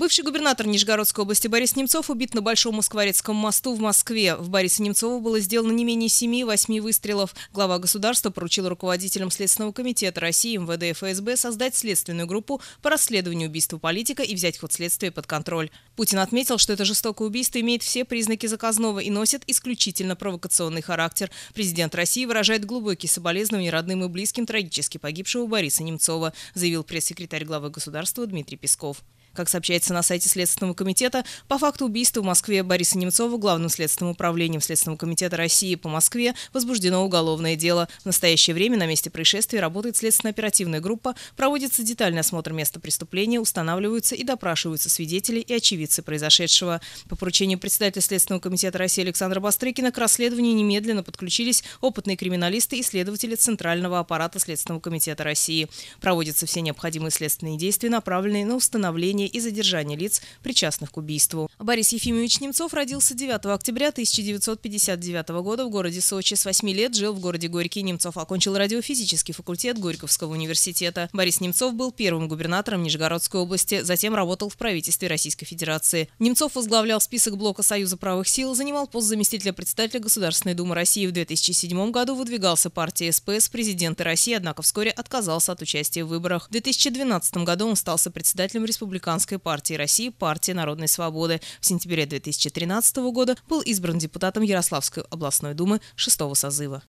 Бывший губернатор Нижегородской области Борис Немцов убит на Большом Москворецком мосту в Москве. В Бориса Немцова было сделано не менее 7-8 выстрелов. Глава государства поручил руководителям Следственного комитета России МВД ФСБ создать следственную группу по расследованию убийства политика и взять ход следствия под контроль. Путин отметил, что это жестокое убийство имеет все признаки заказного и носит исключительно провокационный характер. Президент России выражает глубокие соболезнования родным и близким трагически погибшего Бориса Немцова, заявил пресс-секретарь главы государства Дмитрий Песков. Как сообщается на сайте Следственного комитета, по факту убийства в Москве Бориса Немцова главным следственным управлением Следственного комитета России по Москве возбуждено уголовное дело. В настоящее время на месте происшествия работает следственно-оперативная группа, проводится детальный осмотр места преступления, устанавливаются и допрашиваются свидетели и очевидцы произошедшего. По поручению председателя Следственного комитета России Александра Бастрыкина к расследованию немедленно подключились опытные криминалисты и следователи Центрального аппарата Следственного комитета России. Проводятся все необходимые следственные действия, направленные на установление похищение и задержания лиц, причастных к убийству. Борис Ефимович Немцов родился 9 октября 1959 года в городе Сочи. С 8 лет жил в городе Горький. Немцов окончил радиофизический факультет Горьковского университета. Борис Немцов был первым губернатором Нижегородской области, затем работал в правительстве Российской Федерации. Немцов возглавлял список блока Союза правых сил, занимал пост заместителя председателя Государственной Думы России в 2007 году, выдвигался партией СПС президента России, однако вскоре отказался от участия в выборах. В 2012 году он стал председателем Республиканского республиканской партии России партии народной свободы. В сентябре 2013 года был избран депутатом Ярославской областной думы 6 созыва.